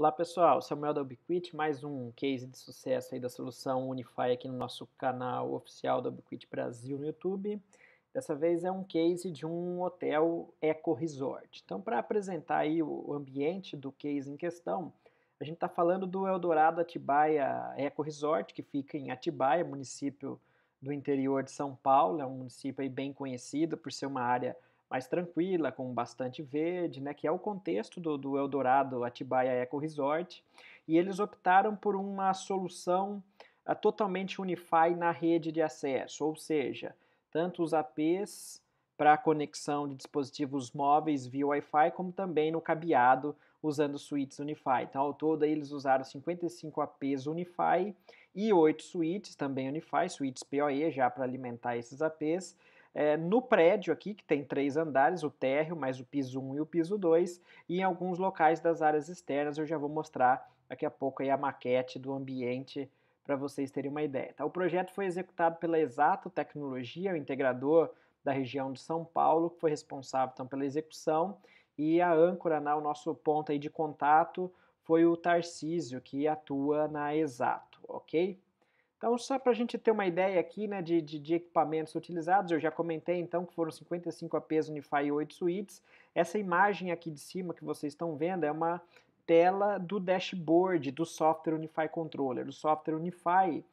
Olá pessoal, Samuel da Ubiquit, mais um case de sucesso aí da solução Unify aqui no nosso canal oficial da Ubiquit Brasil no YouTube. Dessa vez é um case de um hotel Eco Resort. Então para apresentar aí o ambiente do case em questão, a gente está falando do Eldorado Atibaia Eco Resort, que fica em Atibaia, município do interior de São Paulo, é um município aí bem conhecido por ser uma área mais tranquila, com bastante verde, né, que é o contexto do, do Eldorado Atibaia Eco Resort, e eles optaram por uma solução uh, totalmente Unify na rede de acesso, ou seja, tanto os APs para conexão de dispositivos móveis via Wi-Fi, como também no cabeado usando suítes Unify. Então, ao todo, eles usaram 55 APs Unify e 8 suítes também Unify, suítes PoE já para alimentar esses APs, é, no prédio aqui, que tem três andares, o térreo, mais o piso 1 e o piso 2, e em alguns locais das áreas externas eu já vou mostrar daqui a pouco aí a maquete do ambiente para vocês terem uma ideia. Tá? O projeto foi executado pela Exato Tecnologia, o integrador da região de São Paulo, que foi responsável então, pela execução, e a âncora, né, o nosso ponto aí de contato, foi o Tarcísio, que atua na Exato, ok? Então, só para a gente ter uma ideia aqui né, de, de, de, equipamentos utilizados, eu já comentei então que foram 55 APs Unify e 8 suítes. Essa imagem aqui de cima que vocês estão vendo é uma tela do dashboard do software Unify Controller. O software Unify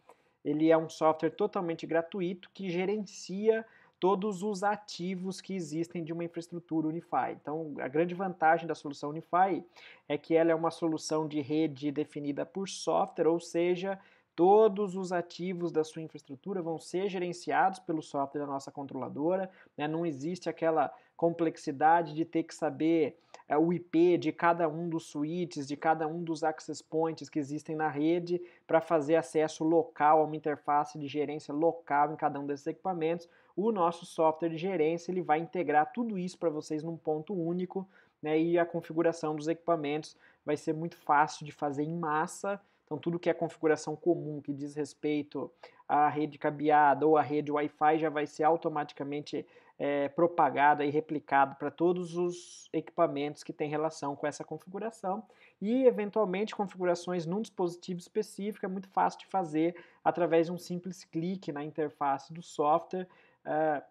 ele é um software totalmente gratuito que gerencia todos os ativos que existem de uma infraestrutura Unify. Então, a grande vantagem da solução Unify é que ela é uma solução de rede definida por software, ou seja, Todos os ativos da sua infraestrutura vão ser gerenciados pelo software da nossa controladora. Né? Não existe aquela complexidade de ter que saber é, o IP de cada um dos switches, de cada um dos access points que existem na rede, para fazer acesso local a uma interface de gerência local em cada um desses equipamentos. O nosso software de gerência ele vai integrar tudo isso para vocês num ponto único, né? e a configuração dos equipamentos vai ser muito fácil de fazer em massa então, tudo que é configuração comum, que diz respeito à rede cabeada ou à rede Wi-Fi, já vai ser automaticamente é, propagado e replicado para todos os equipamentos que têm relação com essa configuração. E, eventualmente, configurações num dispositivo específico é muito fácil de fazer através de um simples clique na interface do software, ah,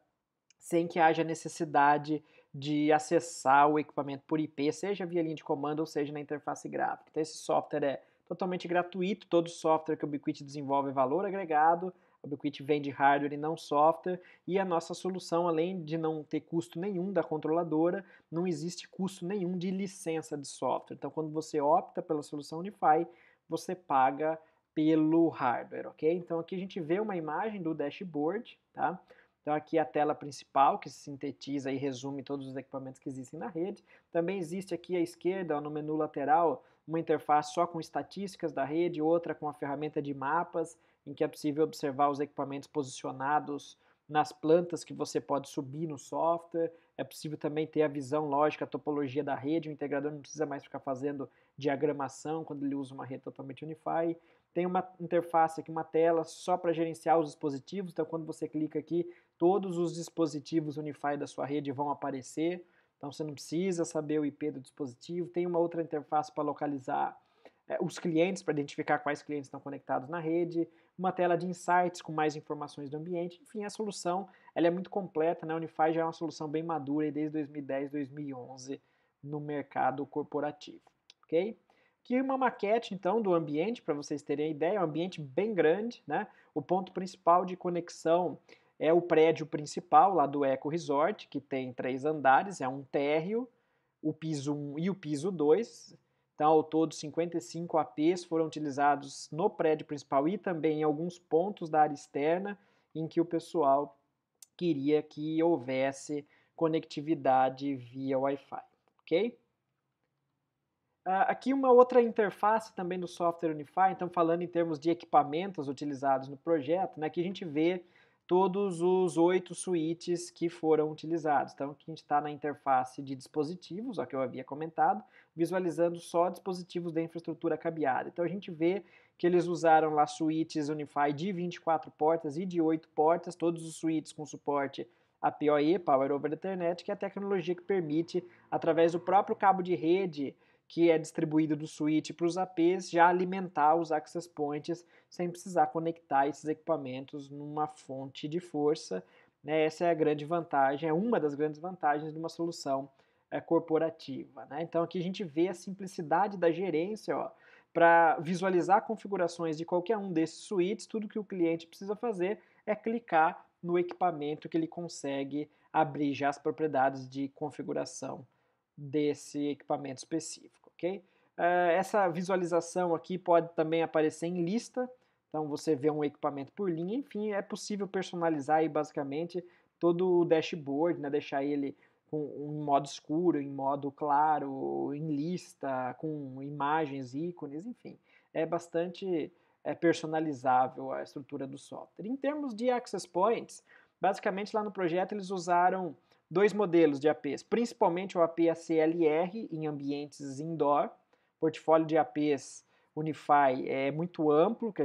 sem que haja necessidade de acessar o equipamento por IP, seja via linha de comando ou seja na interface gráfica. Então, esse software é totalmente gratuito. Todo software que o Ubiquiti desenvolve é valor agregado. O Ubiquiti vende hardware e não software. E a nossa solução, além de não ter custo nenhum da controladora, não existe custo nenhum de licença de software. Então, quando você opta pela solução Unify, você paga pelo hardware, ok? Então aqui a gente vê uma imagem do dashboard, tá? Então aqui a tela principal que sintetiza e resume todos os equipamentos que existem na rede. Também existe aqui à esquerda, no menu lateral, uma interface só com estatísticas da rede, outra com a ferramenta de mapas, em que é possível observar os equipamentos posicionados nas plantas que você pode subir no software. É possível também ter a visão lógica, a topologia da rede. O integrador não precisa mais ficar fazendo diagramação quando ele usa uma rede totalmente Unify. Tem uma interface aqui, uma tela só para gerenciar os dispositivos. Então, quando você clica aqui, todos os dispositivos Unify da sua rede vão aparecer. Então você não precisa saber o IP do dispositivo, tem uma outra interface para localizar é, os clientes, para identificar quais clientes estão conectados na rede, uma tela de insights com mais informações do ambiente. Enfim, a solução ela é muito completa, né? a Unify já é uma solução bem madura desde 2010, 2011 no mercado corporativo. ok? Aqui uma maquete então do ambiente, para vocês terem a ideia, é um ambiente bem grande, né? O ponto principal de conexão é o prédio principal lá do Eco Resort, que tem três andares, é um térreo, o piso 1 e o piso 2. Então, ao todo, 55 APs foram utilizados no prédio principal e também em alguns pontos da área externa em que o pessoal queria que houvesse conectividade via Wi-Fi, ok? Ah, aqui uma outra interface também do software Unify, então falando em termos de equipamentos utilizados no projeto, né, que a gente vê todos os oito switches que foram utilizados. Então, aqui a gente está na interface de dispositivos, ó, que eu havia comentado, visualizando só dispositivos da infraestrutura cabeada. Então, a gente vê que eles usaram lá switches Unify de 24 portas e de 8 portas, todos os switches com suporte a PoE, Power over Ethernet, que é a tecnologia que permite, através do próprio cabo de rede, que é distribuído do switch para os APs já alimentar os access points sem precisar conectar esses equipamentos numa fonte de força. Né? Essa é a grande vantagem, é uma das grandes vantagens de uma solução é, corporativa. Né? Então aqui a gente vê a simplicidade da gerência, ó, para visualizar configurações de qualquer um desses suítes, tudo que o cliente precisa fazer é clicar no equipamento que ele consegue abrir já as propriedades de configuração desse equipamento específico, ok? Uh, essa visualização aqui pode também aparecer em lista, então você vê um equipamento por linha, enfim, é possível personalizar aí basicamente todo o dashboard, né? deixar ele com, em modo escuro, em modo claro, em lista, com imagens, ícones, enfim. É bastante é, personalizável a estrutura do software. Em termos de access points, basicamente lá no projeto eles usaram dois modelos de APs, principalmente o AP ACLR em ambientes indoor. O portfólio de APs Unify é muito amplo que,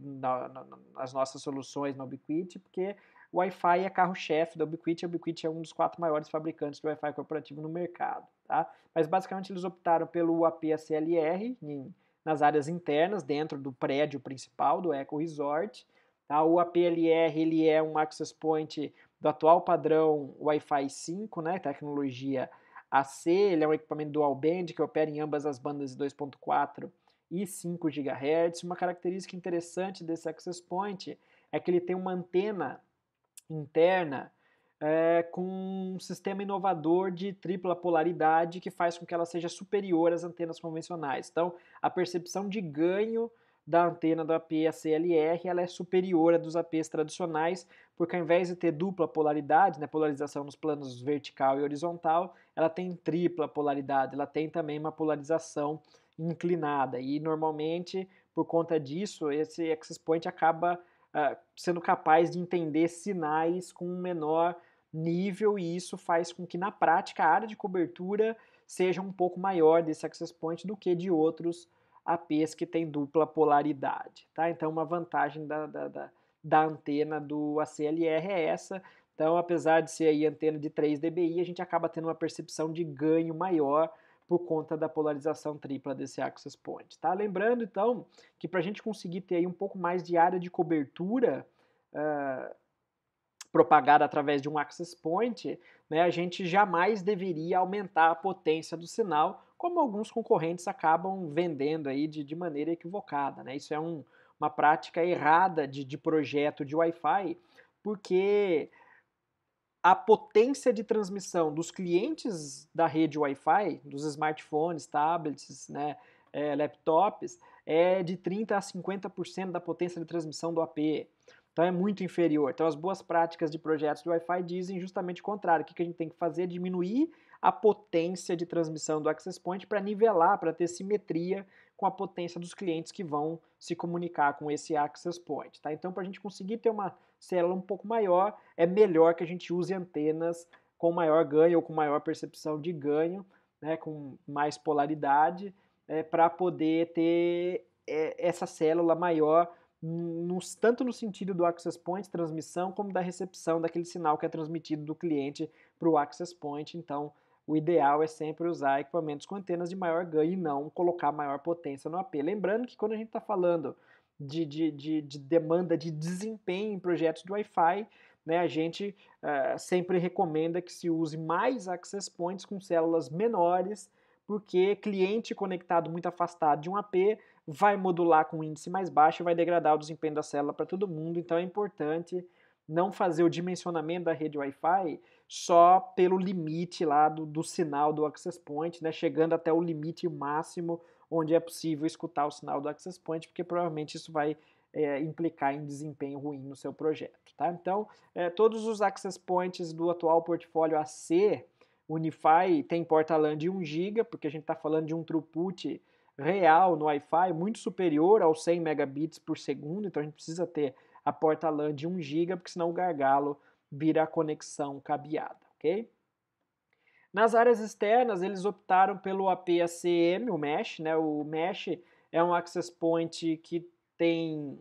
na, na, nas nossas soluções na Ubiquiti, porque o Wi-Fi é carro-chefe da Ubiquiti. A Ubiquiti é um dos quatro maiores fabricantes de Wi-Fi corporativo no mercado. Tá? Mas basicamente eles optaram pelo AP ACLR em, nas áreas internas, dentro do prédio principal do Eco Resort, Tá? O APLR ele é um access point do atual padrão Wi-Fi 5, né, tecnologia AC, ele é um equipamento dual band que opera em ambas as bandas de 2.4 e 5 GHz. Uma característica interessante desse access point é que ele tem uma antena interna é, com um sistema inovador de tripla polaridade que faz com que ela seja superior às antenas convencionais. Então, a percepção de ganho da antena do AP-ACLR ela é superior à dos APs tradicionais, porque ao invés de ter dupla polaridade, né, polarização nos planos vertical e horizontal, ela tem tripla polaridade, ela tem também uma polarização inclinada. E normalmente, por conta disso, esse access point acaba uh, sendo capaz de entender sinais com um menor nível, e isso faz com que na prática a área de cobertura seja um pouco maior desse access point do que de outros APs que têm dupla polaridade. Tá? Então, uma vantagem da, da, da, da antena do ACLR é essa. Então, apesar de ser aí antena de 3 dBi, a gente acaba tendo uma percepção de ganho maior por conta da polarização tripla desse access point. Tá? Lembrando, então, que para a gente conseguir ter aí um pouco mais de área de cobertura uh, propagada através de um access point, né, a gente jamais deveria aumentar a potência do sinal, como alguns concorrentes acabam vendendo aí de, de maneira equivocada. Né? Isso é um, uma prática errada de, de projeto de Wi-Fi, porque a potência de transmissão dos clientes da rede Wi-Fi, dos smartphones, tablets, né, é, laptops, é de 30% a 50% da potência de transmissão do AP. Então é muito inferior. Então as boas práticas de projetos de Wi-Fi dizem justamente o contrário. O que a gente tem que fazer é diminuir a potência de transmissão do access point para nivelar, para ter simetria com a potência dos clientes que vão se comunicar com esse access point. Tá? Então, para a gente conseguir ter uma célula um pouco maior, é melhor que a gente use antenas com maior ganho ou com maior percepção de ganho, né, com mais polaridade, é, para poder ter é, essa célula maior, tanto no sentido do access point, transmissão, como da recepção daquele sinal que é transmitido do cliente para o access point. Então, o ideal é sempre usar equipamentos com antenas de maior ganho e não colocar maior potência no AP. Lembrando que quando a gente está falando de, de, de, de, demanda de desempenho em projetos de Wi-Fi, né, a gente uh, sempre recomenda que se use mais access points com células menores, porque cliente conectado muito afastado de um AP vai modular com um índice mais baixo e vai degradar o desempenho da célula para todo mundo. Então é importante não fazer o dimensionamento da rede Wi-Fi só pelo limite lá do, do sinal do access point, né, chegando até o limite máximo onde é possível escutar o sinal do access point, porque provavelmente isso vai é, implicar em desempenho ruim no seu projeto. Tá? Então, é, todos os access points do atual portfólio AC Unify tem porta LAN de 1 GB, porque a gente está falando de um throughput real no Wi-Fi muito superior aos 100 megabits por segundo, então a gente precisa ter a porta LAN de 1 GB, porque senão o gargalo vira a conexão cabeada, ok? Nas áreas externas, eles optaram pelo APACM, o mesh, né? O mesh é um access point que tem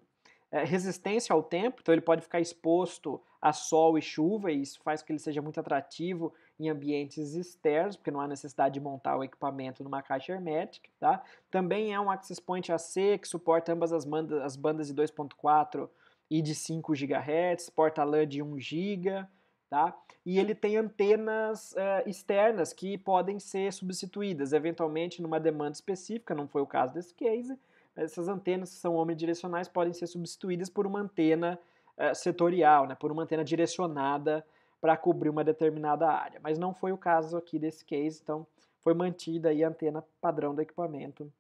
é, resistência ao tempo, então ele pode ficar exposto a sol e chuva, e isso faz com que ele seja muito atrativo em ambientes externos, porque não há necessidade de montar o equipamento numa caixa hermética. Tá? Também é um access point AC que suporta ambas as, bandas, as bandas de 2.4 e de 5 GHz, porta LAN de 1 GB, tá? E ele tem antenas uh, externas que podem ser substituídas, eventualmente numa demanda específica, não foi o caso desse case. Essas antenas que são omnidirecionais podem ser substituídas por uma antena uh, setorial, né? por uma antena direcionada para cobrir uma determinada área. Mas não foi o caso aqui desse case, então foi mantida a antena padrão do equipamento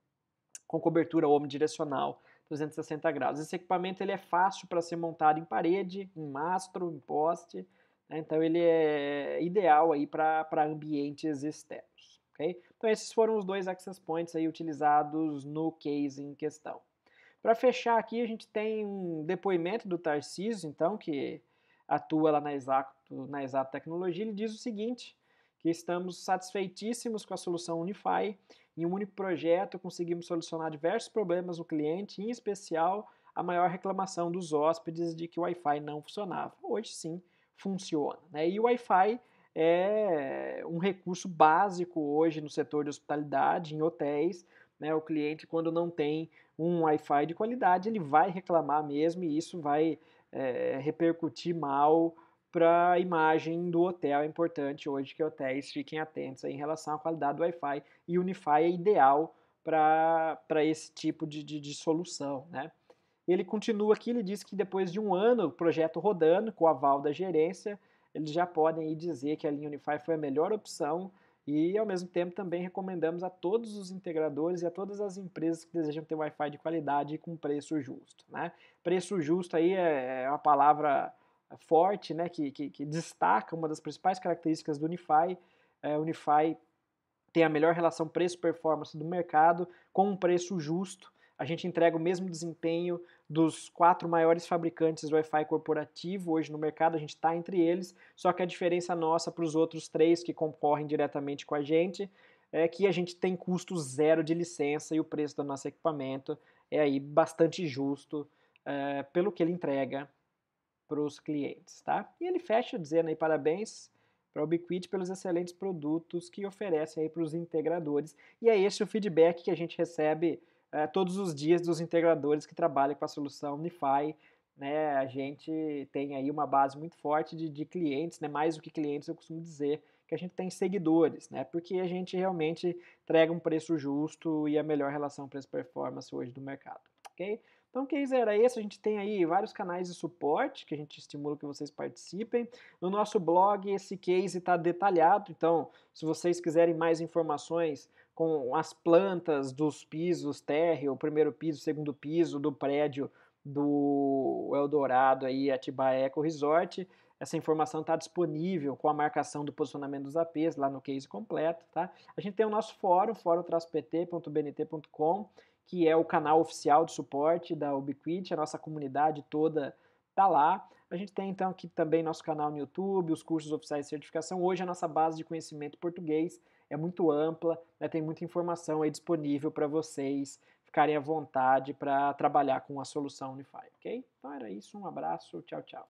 com cobertura omnidirecional 360 graus. Esse equipamento ele é fácil para ser montado em parede, em mastro, em poste, né? então ele é ideal aí para ambientes externos. Okay? Então esses foram os dois access points aí utilizados no case em questão. Para fechar aqui a gente tem um depoimento do Tarcísio, então que atua lá na Exato, na Exato Tecnologia, ele diz o seguinte, que estamos satisfeitíssimos com a solução Unify em um único projeto, conseguimos solucionar diversos problemas no cliente, em especial a maior reclamação dos hóspedes de que o Wi-Fi não funcionava. Hoje sim funciona. Né? E o Wi-Fi é um recurso básico hoje no setor de hospitalidade, em hotéis. Né? O cliente, quando não tem um Wi-Fi de qualidade, ele vai reclamar mesmo e isso vai é, repercutir mal para a imagem do hotel. É importante hoje que hotéis fiquem atentos em relação à qualidade do Wi-Fi e Unify é ideal para esse tipo de, de, de solução. Né? Ele continua aqui, ele diz que depois de um ano o projeto rodando, com o aval da gerência, eles já podem dizer que a linha Unify foi a melhor opção e, ao mesmo tempo, também recomendamos a todos os integradores e a todas as empresas que desejam ter Wi-Fi de qualidade e com preço justo. Né? Preço justo aí é, é uma palavra forte, né, que, que, que, destaca uma das principais características do Unify. É, Unify tem a melhor relação preço-performance do mercado, com um preço justo. A gente entrega o mesmo desempenho dos quatro maiores fabricantes do Wi-Fi corporativo hoje no mercado, a gente está entre eles, só que a diferença nossa para os outros três que concorrem diretamente com a gente é que a gente tem custo zero de licença e o preço do nosso equipamento é aí bastante justo é, pelo que ele entrega para os clientes, tá? E ele fecha dizendo aí parabéns para a Ubiquiti pelos excelentes produtos que oferecem aí para os integradores. E é esse o feedback que a gente recebe é, todos os dias dos integradores que trabalham com a solução Unify. Né, a gente tem aí uma base muito forte de, de clientes, né, mais do que clientes eu costumo dizer, que a gente tem seguidores, né, porque a gente realmente entrega um preço justo e a melhor relação preço-performance hoje do mercado. ok? Então, case era esse. A gente tem aí vários canais de suporte que a gente estimula que vocês participem. No nosso blog, esse case está detalhado. Então, se vocês quiserem mais informações com as plantas dos pisos, térreo, primeiro piso, segundo piso do prédio do Eldorado aí, Atibaia Eco Resort, essa informação está disponível com a marcação do posicionamento dos APs lá no case completo, tá? A gente tem o nosso fórum, fórum-pt.bnt.com, que é o canal oficial de suporte da Ubiquiti, a nossa comunidade toda tá lá. A gente tem então aqui também nosso canal no YouTube, os cursos oficiais de certificação. Hoje a nossa base de conhecimento português é muito ampla, né? tem muita informação aí disponível para vocês ficarem à vontade para trabalhar com a solução Unify, ok? Então era isso, um abraço, tchau, tchau.